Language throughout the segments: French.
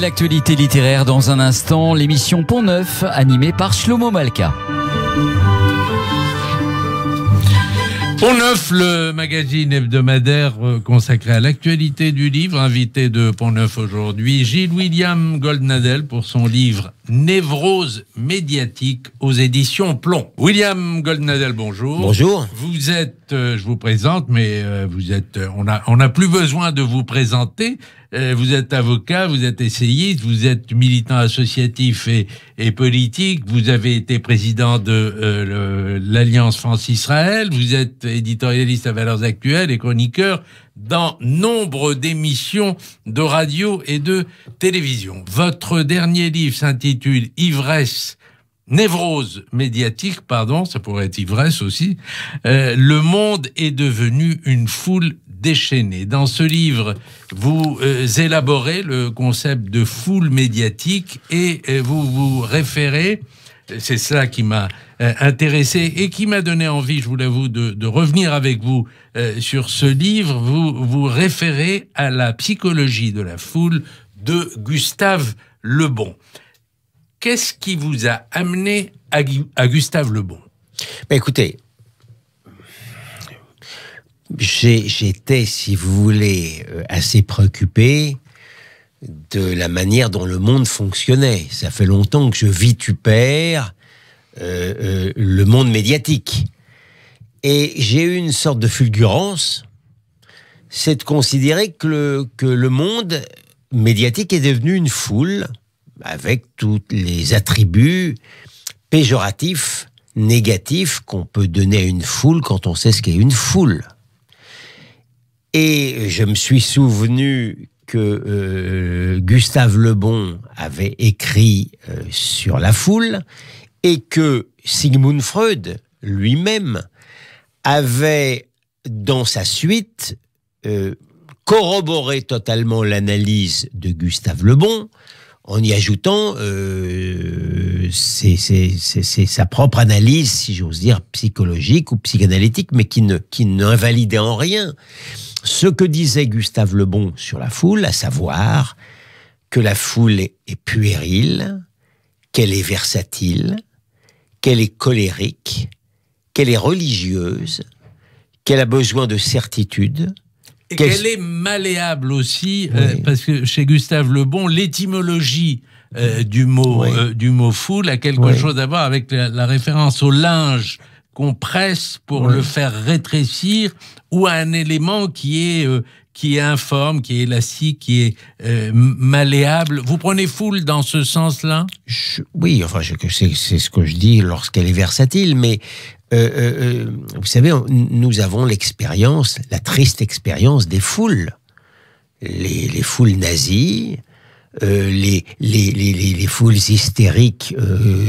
l'actualité littéraire dans un instant, l'émission Pont Neuf, animée par Shlomo Malka. Pont Neuf, le magazine hebdomadaire euh, consacré à l'actualité du livre, invité de Pont Neuf aujourd'hui, Gilles William Goldnadel pour son livre Névrose médiatique aux éditions Plomb. William Goldnadel, bonjour. Bonjour. Vous êtes, euh, je vous présente, mais euh, vous êtes, euh, on n'a on a plus besoin de vous présenter. vous êtes avocat, vous êtes essayiste, vous êtes militant associatif et, et politique. Vous avez été président de l'Alliance France-Israël. Vous êtes éditorialiste à Valeurs Actuelles et chroniqueur dans nombre d'émissions de radio et de télévision. Votre dernier livre s'intitule Ivresse névrose médiatique, pardon, ça pourrait être ivresse aussi, euh, le monde est devenu une foule déchaînée. Dans ce livre, vous euh, élaborez le concept de foule médiatique et euh, vous vous référez c'est ça qui m'a euh, intéressé et qui m'a donné envie, je vous l'avoue, de, revenir avec vous euh, sur ce livre. Vous vous référez à la psychologie de la foule de Gustave Lebon. Qu'est-ce qui vous a amené à, Gustave Lebon ben, Écoutez, j'étais, si vous voulez, euh, assez préoccupé de la manière dont le monde fonctionnait. Ça fait longtemps que je vitupère euh, euh, le monde médiatique. Et j'ai eu une sorte de fulgurance, c'est de considérer que le, que le monde médiatique est devenu une foule, avec tous les attributs péjoratifs, négatifs qu'on peut donner à une foule quand on sait ce qu'est une foule. Et je me suis souvenu que euh, Gustave Le Bon avait écrit euh, sur la foule et que Sigmund Freud lui-même avait, dans sa suite, euh, corroboré totalement l'analyse de Gustave Le Bon en y ajoutant euh, sa propre analyse, si j'ose dire, psychologique ou psychanalytique, mais qui ne n'invalidait en rien ce que disait Gustave Le Bon sur la foule, à savoir que la foule est, est puérile, qu'elle est versatile, qu'elle est colérique, qu'elle est religieuse, qu'elle a besoin de certitude, elle qu'elle est malléable aussi, euh, parce que chez Gustave Lebon, l'étymologie euh, du mot euh, du mot foule a quelque chose à voir avec la, référence au linge qu'on presse pour le faire rétrécir ou à un élément qui est qui est informe, qui est élastique, qui est malléable. Vous prenez foule dans ce sens-là Oui, enfin, c'est ce que je dis lorsqu'elle est versatile, mais euh, euh, euh, vous savez, nous avons l'expérience, la triste expérience des foules. Les, foules nazies, euh, les, foules hystériques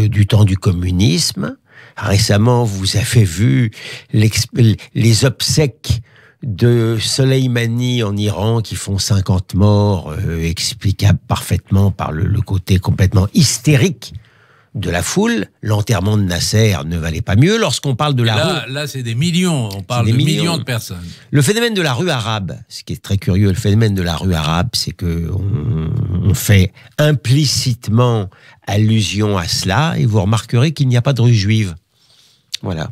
du temps du communisme. Récemment, vous avez vu les obsèques de Soleimani en Iran qui font 50 morts, explicables parfaitement par le côté complètement hystérique de la foule. L'enterrement de Nasser ne valait pas mieux. Lorsqu'on parle de la rue... Là, c'est des millions. On parle de millions. de personnes. Le phénomène de la rue arabe, ce qui est très curieux, le phénomène de la rue arabe, c'est que on, fait implicitement allusion à cela et vous remarquerez qu'il n'y a pas de rue juive. Voilà.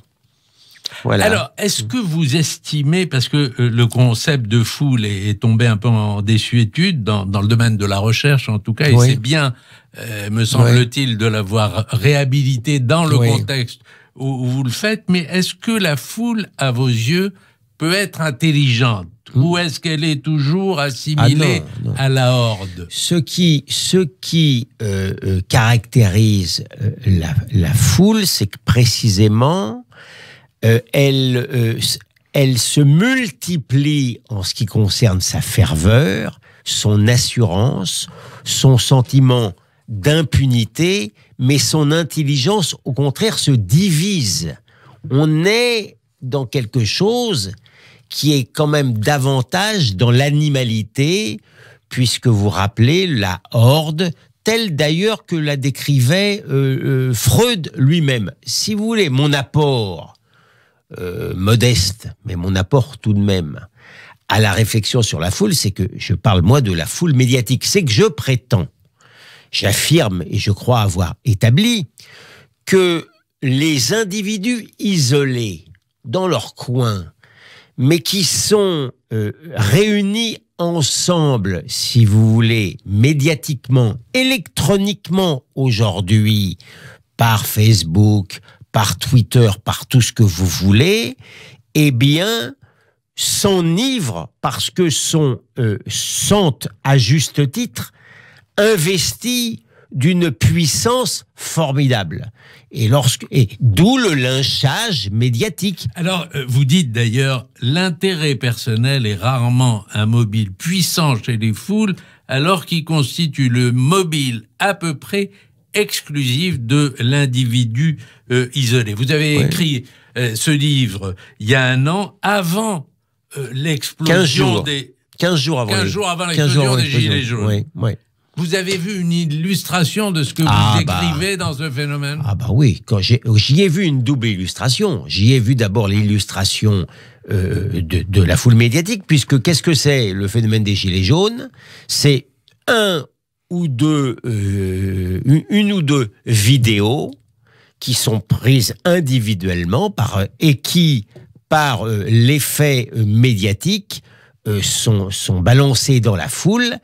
Voilà. Alors, est-ce que vous estimez, parce que euh, le concept de foule est, tombé un peu en désuétude dans, le domaine de la recherche, en tout cas, et c'est bien euh, me semble-t-il, de l'avoir réhabilité dans le contexte où, vous le faites, mais est-ce que la foule, à vos yeux, peut être intelligente hmm. ou est-ce qu'elle est toujours assimilée ah à la horde Ce qui, ce qui euh, euh, caractérise la, foule, c'est que précisément, elle, elle se multiplie en ce qui concerne sa ferveur, son assurance, son sentiment d'impunité, mais son intelligence, au contraire, se divise. On est dans quelque chose qui est quand même davantage dans l'animalité, puisque vous rappelez la horde, telle d'ailleurs que la décrivait euh, euh, Freud lui-même. Si vous voulez, mon apport, euh, modeste, mais mon apport tout de même, à la réflexion sur la foule, c'est que je parle moi de la foule médiatique, c'est que je prétends J'affirme et je crois avoir établi que les individus isolés dans leur coin, mais qui sont euh, réunis ensemble, si vous voulez, médiatiquement, électroniquement aujourd'hui, par Facebook, par Twitter, par tout ce que vous voulez, eh bien, s'enivrent parce que sont, euh, sentent à juste titre investi d'une puissance formidable. Et, lorsque, et d'où le lynchage médiatique. Alors, euh, vous dites d'ailleurs, l'intérêt personnel est rarement un mobile puissant chez les foules, alors qu'il constitue le mobile à peu près exclusif de l'individu euh, isolé. Vous avez écrit euh, ce livre il y a un an, avant l'explosion des... 15 jours avant, 15 jours avant l'explosion des Gilets jaunes. Oui, oui. Vous avez vu une illustration de ce que vous ah, bah. écrivez dans ce phénomène Ah bah oui, quand oh, j'y ai, vu une double illustration. J'y ai vu d'abord l'illustration euh, de, la foule médiatique, puisque qu'est-ce que c'est le phénomène des gilets jaunes C'est un ou deux, euh, une, ou deux vidéos qui sont prises individuellement par, et qui, par euh, l'effet médiatique, sont balancées dans la foule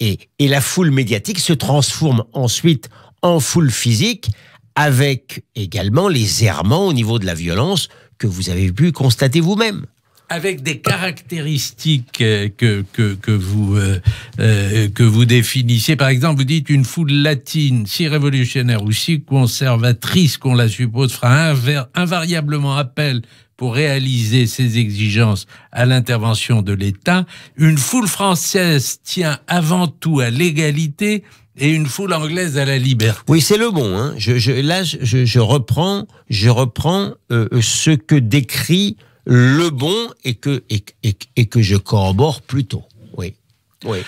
et, la foule médiatique se transforme ensuite en foule physique avec également les errements au niveau de la violence que vous avez pu constater vous-même avec des caractéristiques euh, que, que, vous, euh, euh, que vous définissez. Par exemple, vous dites une foule latine, si révolutionnaire ou si conservatrice qu'on la suppose, fera invariablement appel pour réaliser ses exigences à l'intervention de l'État, une foule française tient avant tout à l'égalité et une foule anglaise à la liberté. Oui, c'est le bon. Hein. Je, là, je, reprends, je reprends euh, ce que décrit le bon et que, et, et que je corrobore plutôt. Oui. Oui.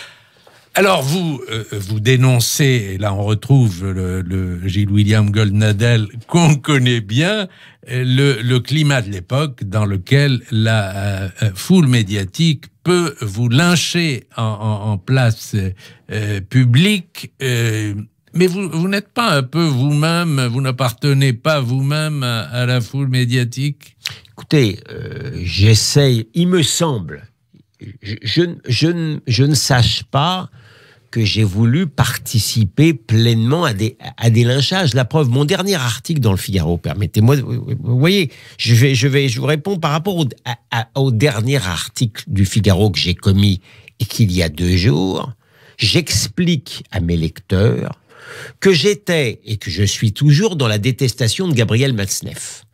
Alors vous, euh, vous dénoncez, et là on retrouve le, Gilles William Goldnadel qu'on connaît bien, le, climat de l'époque dans lequel la euh, euh, foule médiatique peut vous lyncher en, place publique. mais vous, n'êtes pas un peu vous-même, vous, n'appartenez pas vous-même à, la foule médiatique Écoutez, j'essaye, il me semble, je, je, ne sache pas que j'ai voulu participer pleinement à des, à des lynchages. La preuve, mon dernier article dans le Figaro, permettez-moi, vous voyez, je vais, je vais, je vous réponds par rapport au, au dernier article du Figaro que j'ai commis et qu'il y a deux jours, j'explique à mes lecteurs que j'étais et que je suis toujours dans la détestation de Gabriel Matzneff.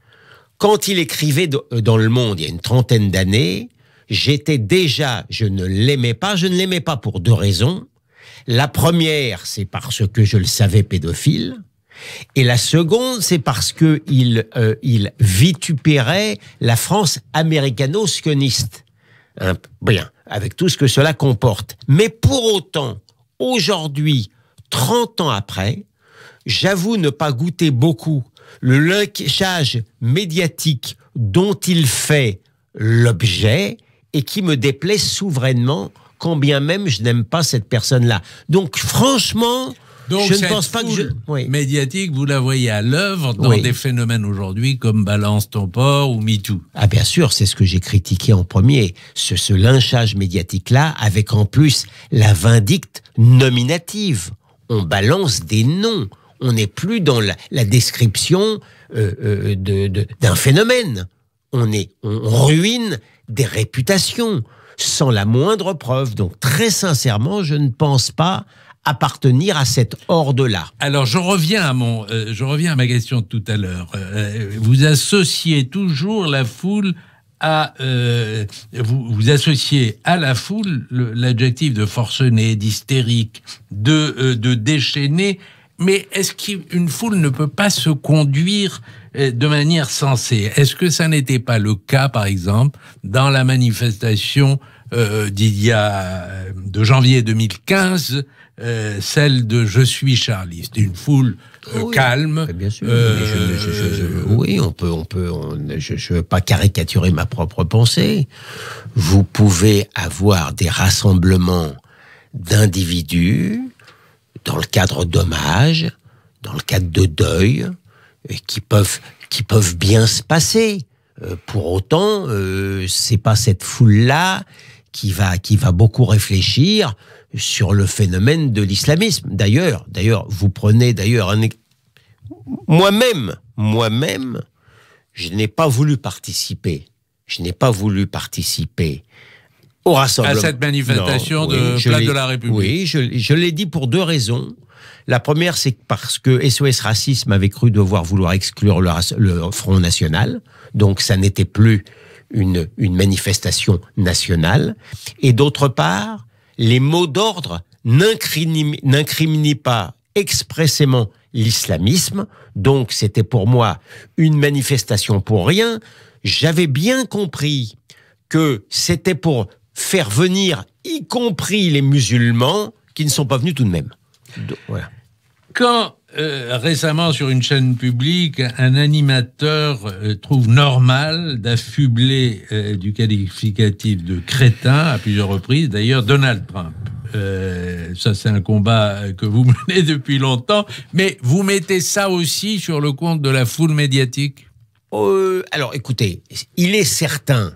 Quand il écrivait euh, dans Le Monde il y a une trentaine d'années, j'étais déjà, je ne l'aimais pas, je ne l'aimais pas pour deux raisons. La première, c'est parce que je le savais pédophile. Et la seconde, c'est parce que il, euh, vitupérait la France américano-sioniste. bien, avec tout ce que cela comporte. Mais pour autant, aujourd'hui, 30 ans après, j'avoue ne pas goûter beaucoup le lynchage médiatique dont il fait l'objet et qui me déplaît souverainement bien même je n'aime pas cette personne-là. Donc franchement, je ne pense pas que je... médiatique, vous la voyez à l'œuvre dans des phénomènes aujourd'hui comme Balance ton port ou MeToo. Ah bien sûr, c'est ce que j'ai critiqué en premier, ce, lynchage médiatique-là, avec en plus la vindicte nominative. On balance des noms. On n'est plus dans la, description euh, euh, d'un phénomène. On, est, on ruine des réputations sans la moindre preuve. Donc très sincèrement, je ne pense pas appartenir à cette horde-là. Alors je reviens à mon, euh, je reviens à ma question de tout à l'heure. Euh, vous associez toujours la foule à euh, vous, vous associez à la foule l'adjectif de forcené, d'hystérique, de, de déchaîné. Mais est-ce qu'une foule ne peut pas se conduire de manière sensée. Est-ce que ça n'était pas le cas, par exemple, dans la manifestation euh, d'il y a euh, de janvier 2015, euh, celle de Je suis Charlie. C'était une foule calme. oui, on peut, on peut. je ne veux pas caricaturer ma propre pensée. Vous pouvez avoir des rassemblements d'individus dans le cadre d'hommage, dans le cadre de deuil, qui peuvent, qui peuvent bien se passer. Euh, pour autant, euh, c'est pas cette foule-là qui va, qui va beaucoup réfléchir sur le phénomène de l'islamisme. D'ailleurs, d'ailleurs, vous prenez d'ailleurs un... moi-même, moi-même, je n'ai pas voulu participer. Je n'ai pas voulu participer au rassemblement. À cette manifestation de de la République. Oui, je, je l'ai dit pour deux raisons. La première, c'est parce que SOS Racisme avait cru devoir vouloir exclure le, Front National, donc ça n'était plus une, manifestation nationale. Et d'autre part, les mots d'ordre n'incriminent pas expressément l'islamisme, donc c'était pour moi une manifestation pour rien. J'avais bien compris que c'était pour faire venir, y compris les musulmans, qui ne sont pas venus tout de même. Quand euh, récemment sur une chaîne publique, un animateur euh, trouve normal d'affubler euh, du qualificatif de crétin à plusieurs reprises, d'ailleurs Donald Trump. ça, c'est un combat que vous menez depuis longtemps, mais vous mettez ça aussi sur le compte de la foule médiatique Alors écoutez, il est certain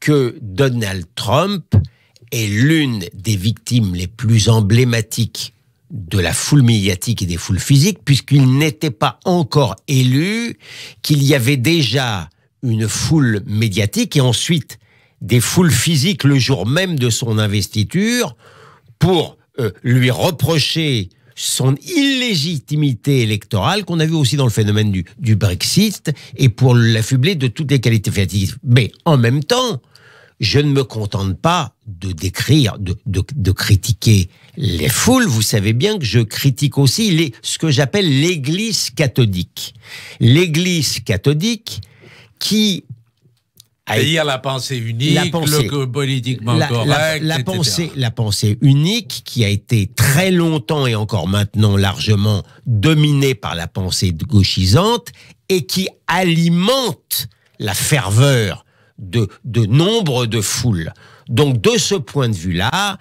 que Donald Trump est l'une des victimes les plus emblématiques de la foule médiatique et des foules physiques, puisqu'il n'était pas encore élu, qu'il y avait déjà une foule médiatique et ensuite des foules physiques le jour même de son investiture pour euh, lui reprocher son illégitimité électorale qu'on a vu aussi dans le phénomène du, du Brexit et pour l'affubler de toutes les qualités féatiques. Mais en même temps, je ne me contente pas de décrire, de critiquer les foules, vous savez bien que je critique aussi ce que j'appelle l'Église cathodique. L'Église cathodique qui c'est-à-dire la pensée unique, la pensée, politiquement pensée, la pensée unique qui a été très longtemps et encore maintenant largement dominée par la pensée gauchisante et qui alimente la ferveur de, de nombre de foules. Donc de ce point de vue-là,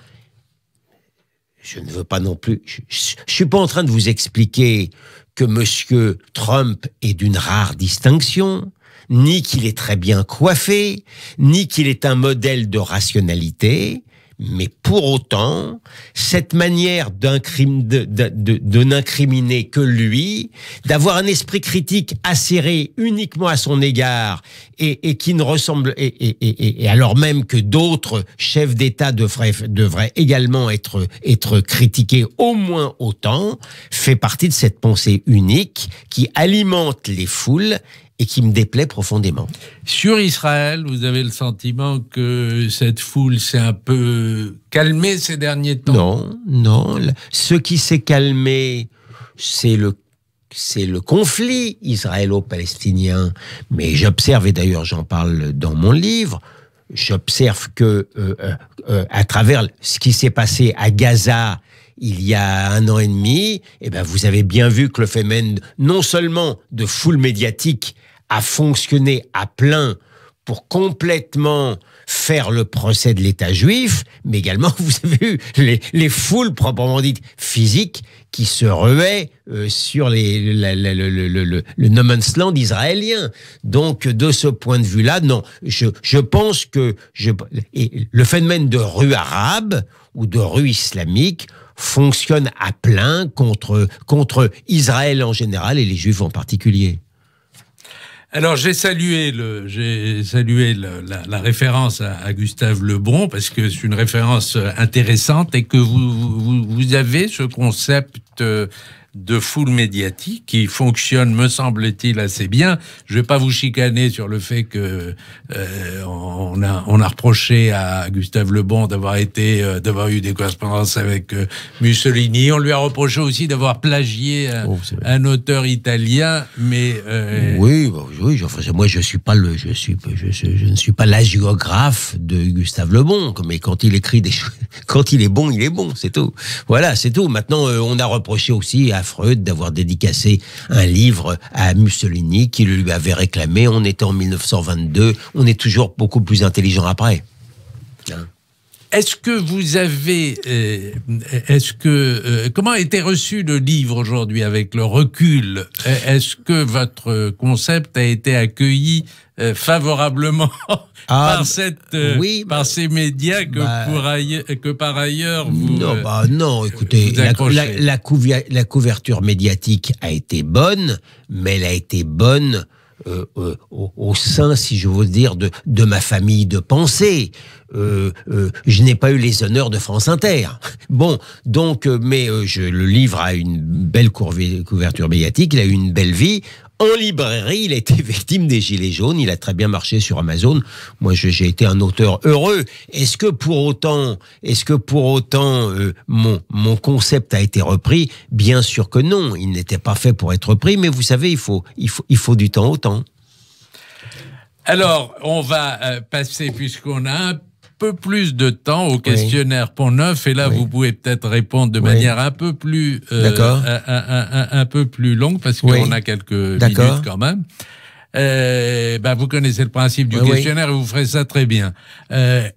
je ne veux pas non plus. Je, ne suis pas en train de vous expliquer que Monsieur Trump est d'une rare distinction, ni qu'il est très bien coiffé, ni qu'il est un modèle de rationalité. Mais pour autant, cette manière de n'incriminer que lui, d'avoir un esprit critique acéré uniquement à son égard et, qui ne ressemble et, alors même que d'autres chefs d'État devraient, également être critiqués au moins autant, fait partie de cette pensée unique qui alimente les foules et qui me déplaît profondément. Sur Israël, vous avez le sentiment que cette foule s'est un peu calmée ces derniers temps Non, non. Ce qui s'est calmé, c'est le c'est le conflit israélo-palestinien. Mais j'observe, et d'ailleurs j'en parle dans mon livre, j'observe que euh, euh, euh, à travers ce qui s'est passé à Gaza il y a un an et demi, et eh ben vous avez bien vu que le phénomène non seulement de foule médiatique a fonctionné à plein pour complètement faire le procès de l'État juif, mais également, vous avez vu, les, foules proprement dites physiques qui se ruaient euh, sur les, le, le, le, le, no man's land israélien. Donc, de ce point de vue-là, non, je, je pense que je, le phénomène de rue arabe ou de rue islamique fonctionne à plein contre, contre Israël en général et les Juifs en particulier. Alors j'ai salué, le, j'ai salué la, référence à, Gustave Lebon parce que c'est une référence euh, intéressante et que vous, vous avez ce concept euh, de foule médiatique qui fonctionne, me semble-t-il, assez bien. Je ne vais pas vous chicaner sur le fait que euh, on, a, on a reproché à Gustave Lebon d'avoir été, euh, d'avoir eu des correspondances avec euh, Mussolini. On lui a reproché aussi d'avoir plagié oh, un, auteur italien, mais oui, bah, oui. moi, je suis pas le, je suis, je, ne suis pas l'agiographe de Gustave Lebon Mais quand il écrit des, quand il est bon, il est bon, c'est tout. Voilà, c'est tout. Maintenant, on a reproché aussi à Freud d'avoir dédicacé un livre à Mussolini qui lui avait réclamé. On était en 1922, on est toujours beaucoup plus intelligent après. Hein. Est-ce que vous avez, euh, est-ce que euh, comment a été reçu le livre aujourd'hui avec le recul Est-ce que votre concept a été accueilli euh, favorablement par, ah, bah, cette, oui, bah, par ces médias que, bah, que par ailleurs vous. Non, bah non écoutez, la, la, la, couverture médiatique a été bonne, mais elle a été bonne euh, euh, au, sein, si je veux dire, de, de ma famille de pensée. Euh, je n'ai pas eu les honneurs de France Inter. Bon, donc, mais je le livre a une belle couverture médiatique, il a eu une belle vie en librairie, il a été victime des Gilets jaunes, il a très bien marché sur Amazon. Moi, j'ai été un auteur heureux. Est-ce que pour autant, est-ce que pour autant euh, mon, mon concept a été repris Bien sûr que non, il n'était pas fait pour être repris, mais vous savez, il faut, il faut, il faut du temps autant. Alors, on va euh, passer, puisqu'on a un peu plus de temps au questionnaire pour Pont-Neuf et là, vous pouvez peut-être répondre de manière un peu plus, euh, un, peu plus longue parce qu'on a quelques minutes quand même. Euh, ben, vous connaissez le principe du questionnaire et vous ferez ça très bien. Euh,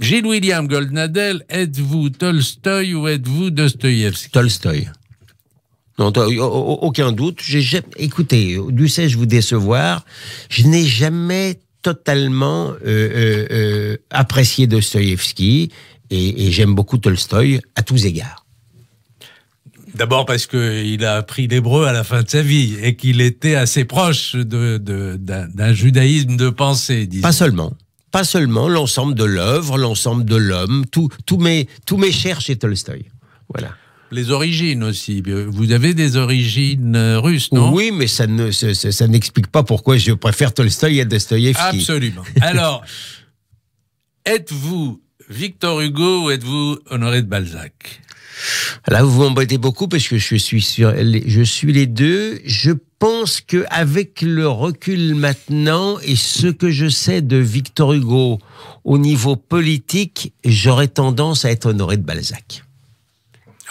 Gilles William Goldnadel, êtes-vous Tolstoy ou êtes-vous Dostoïevski Tolstoy. Non, aucun doute. J'ai, écoutez, dussé-je vous décevoir Je n'ai jamais totalement euh, euh, euh, apprécié Dostoïevski et, et j'aime beaucoup Tolstoï à tous égards. D'abord parce qu'il a appris l'hébreu à la fin de sa vie et qu'il était assez proche d'un de, judaïsme de pensée. Disons. Pas seulement. Pas seulement l'ensemble de l'œuvre, l'ensemble de l'homme, tout, tout, mes, tout mes chers chez Tolstoï. Voilà. Les origines aussi. Vous avez des origines euh, russes, non Oui, mais ça n'explique pas pourquoi je préfère Tolstoï à Dostoïevski. Absolument. Alors, êtes-vous Victor Hugo ou êtes-vous Honoré de Balzac Là, vous vous m'embêtez beaucoup parce que je suis sur, je suis les deux. Je pense que avec le recul maintenant et ce que je sais de Victor Hugo au niveau politique, j'aurais tendance à être honoré de Balzac.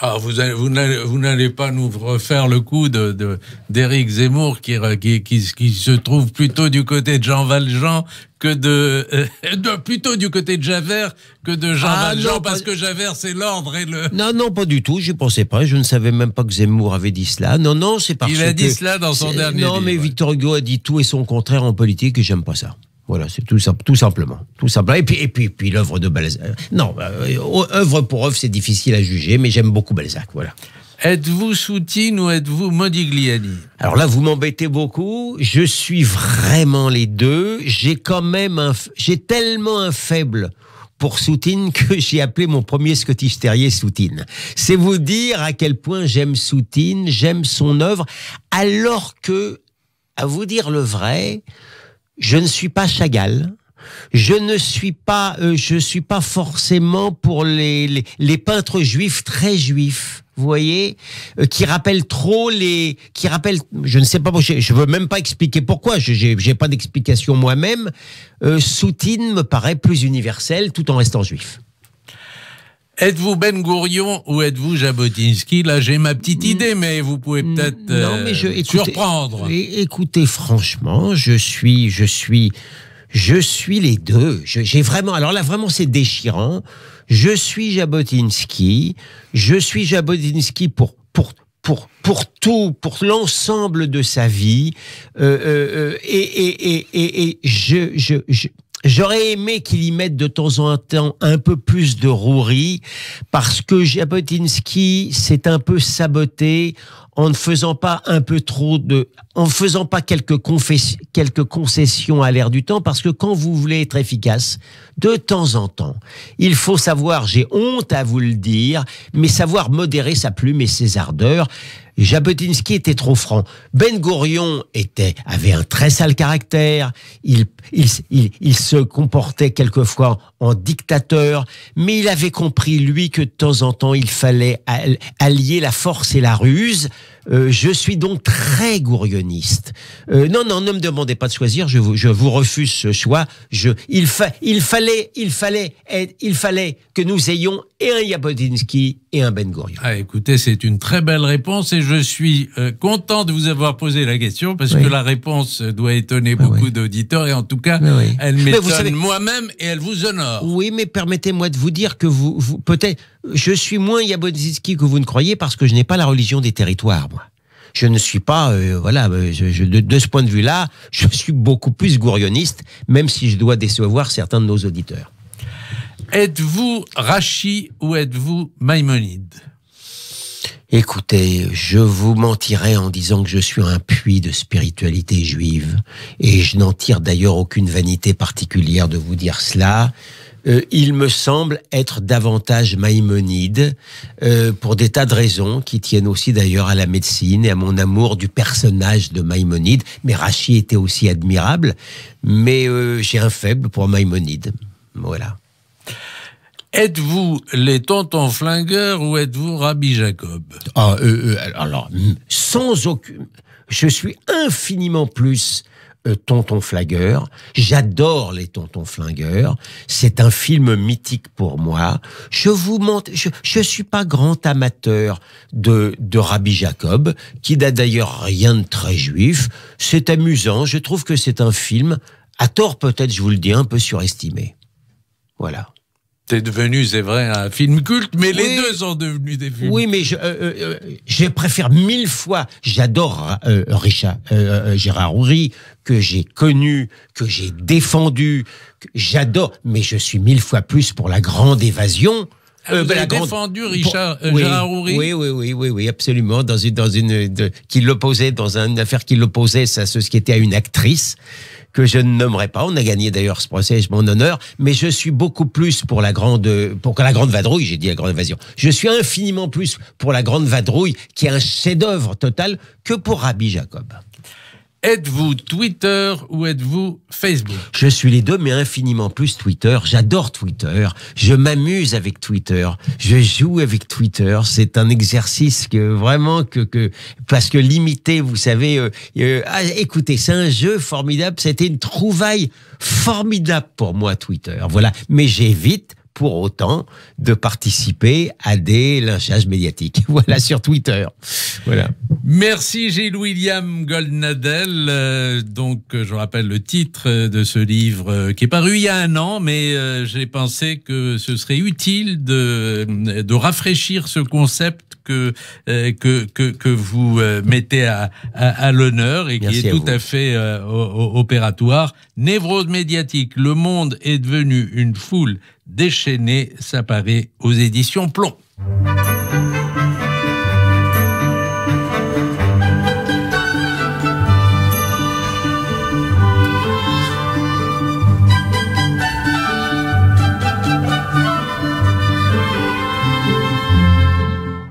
Ah, vous vous n'allez pas nous refaire le coup de d'Éric Zemmour qui, qui, se trouve plutôt du côté de Jean Valjean que de, euh, plutôt du côté de Javert que de Jean ah, Valjean parce que Javert c'est l'ordre et le non non pas du tout je pensais pas je ne savais même pas que Zemmour avait dit cela non non c'est parce il a dit cela dans son dernier non mais Victor Hugo a dit tout et son contraire en politique et j'aime pas ça voilà, c'est tout, simple, tout simplement. Tout simplement. Et puis, et puis, puis l'œuvre de Balzac. Euh, non, euh, euh, œuvre pour œuvre, c'est difficile à juger, mais j'aime beaucoup Balzac. Voilà. Êtes-vous Soutine ou êtes-vous Modigliani Alors là, vous m'embêtez beaucoup. Je suis vraiment les deux. J'ai quand même j'ai tellement un faible pour Soutine que j'ai appelé mon premier Scottish Terrier Soutine. C'est vous dire à quel point j'aime Soutine, j'aime son œuvre, alors que, à vous dire le vrai, je ne suis pas Chagall. Je ne suis pas, euh, je suis pas forcément pour les, les, peintres juifs très juifs vous voyez, euh, qui rappellent trop les, qui rappellent. je ne sais pas, je, veux même pas expliquer pourquoi, je n'ai pas d'explication moi-même. Euh, Soutine me paraît plus universel tout en restant juif. Êtes-vous Ben Gourion ou êtes-vous Jabotinsky Là, j'ai ma petite mm. idée, mais vous pouvez mm. peut-être euh, surprendre. Écoutez, franchement, je suis, je suis, je suis les deux. J'ai vraiment, alors là, vraiment, c'est déchirant. Je suis Jabotinsky. Je suis Jabotinsky pour pour pour, pour tout, pour l'ensemble de sa vie. Euh, euh, euh et, et, et, et, je, je, je, J'aurais aimé qu'il y mette de temps en temps un peu plus de rouerie parce que Jabotinsky s'est un peu saboté en ne faisant pas un peu trop de, en faisant pas quelques, quelques concessions à l'air du temps parce que quand vous voulez être efficace, de temps en temps, il faut savoir, j'ai honte à vous le dire, mais savoir modérer sa plume et ses ardeurs. Jabotinsky était trop franc. Ben Gourion était, avait un très sale caractère. Il, il, se comportait quelquefois en dictateur, mais il avait compris, lui, que de temps en temps, il fallait allier la force et la ruse. Euh, je suis donc très gourioniste. Euh, non, non, ne me demandez pas de choisir. Je vous, je vous refuse ce choix. Je, il, fallait, il fallait, il fallait que nous ayons et un Jabotinsky et un Ben Gurion. Ah, écoutez, c'est une très belle réponse et je suis euh, content de vous avoir posé la question parce que la réponse doit étonner beaucoup d'auditeurs et en tout cas, elle m'étonne moi-même et elle vous honore. Oui, mais permettez-moi de vous dire que vous, peut-être, je suis moins Jabodzitski que vous ne croyez parce que je n'ai pas la religion des territoires, moi je ne suis pas, euh, voilà, euh, de, de, ce point de vue-là, je suis beaucoup plus gourioniste, même si je dois décevoir certains de nos auditeurs. Êtes-vous Rachi ou êtes-vous Maïmonide Écoutez, je vous mentirais en disant que je suis un puits de spiritualité juive, et je n'en tire d'ailleurs aucune vanité particulière de vous dire cela. Euh, il me semble être davantage maïmonide euh, pour des tas de raisons qui tiennent aussi d'ailleurs à la médecine et à mon amour du personnage de Maïmonide. Mais Rachi était aussi admirable, mais euh, j'ai un faible pour Maïmonide. Voilà. Êtes-vous les tontons flingueurs ou êtes-vous Rabbi Jacob ah, euh, euh Alors, sans aucune. Je suis infiniment plus euh, tonton flingueur. J'adore les tontons flingueurs. C'est un film mythique pour moi. Je vous montre, je, je suis pas grand amateur de, de Rabbi Jacob, qui n'a d'ailleurs rien de très juif. C'est amusant. Je trouve que c'est un film, à tort peut-être, je vous le dis, un peu surestimé. Voilà. C'est devenu, c'est vrai, un film culte, mais les deux sont devenus des films. Oui, mais euh, euh, euh, je, préfère mille fois. J'adore Richard Gérard Houry que j'ai connu, que j'ai défendu. J'adore, mais je suis mille fois plus pour la grande évasion défendu Richard oui, oui, oui, oui, absolument. Dans une, dans une, qui l'opposait, dans une affaire qui l'opposait, ça, ce qui était à une actrice que je ne nommerai pas. On a gagné d'ailleurs ce procès, je honneur. honneur, Mais je suis beaucoup plus pour la grande, pour la grande vadrouille. J'ai dit la grande invasion, Je suis infiniment plus pour la grande vadrouille, qui est un chef-d'œuvre total, que pour Rabbi Jacob. Êtes-vous Twitter ou êtes-vous Facebook Je suis les deux, mais infiniment plus Twitter. J'adore Twitter. Je m'amuse avec Twitter. Je joue avec Twitter. C'est un exercice que vraiment que, que parce que limité, vous savez. Euh, euh, ah, écoutez, c'est un jeu formidable. C'était une trouvaille formidable pour moi Twitter. Voilà. Mais j'évite pour autant de participer à des lynchages médiatiques. Voilà sur Twitter. Voilà. Merci Gilles William Goldnadel. Euh, donc euh, je rappelle le titre euh, de ce livre qui est paru il y a un an, mais j'ai pensé que ce serait utile de, rafraîchir ce concept que, que, que, vous mettez à, l'honneur et qui est tout à fait opératoire. Névrose médiatique, le monde est devenu une foule déchaîné, s'apparaît aux éditions Plomb.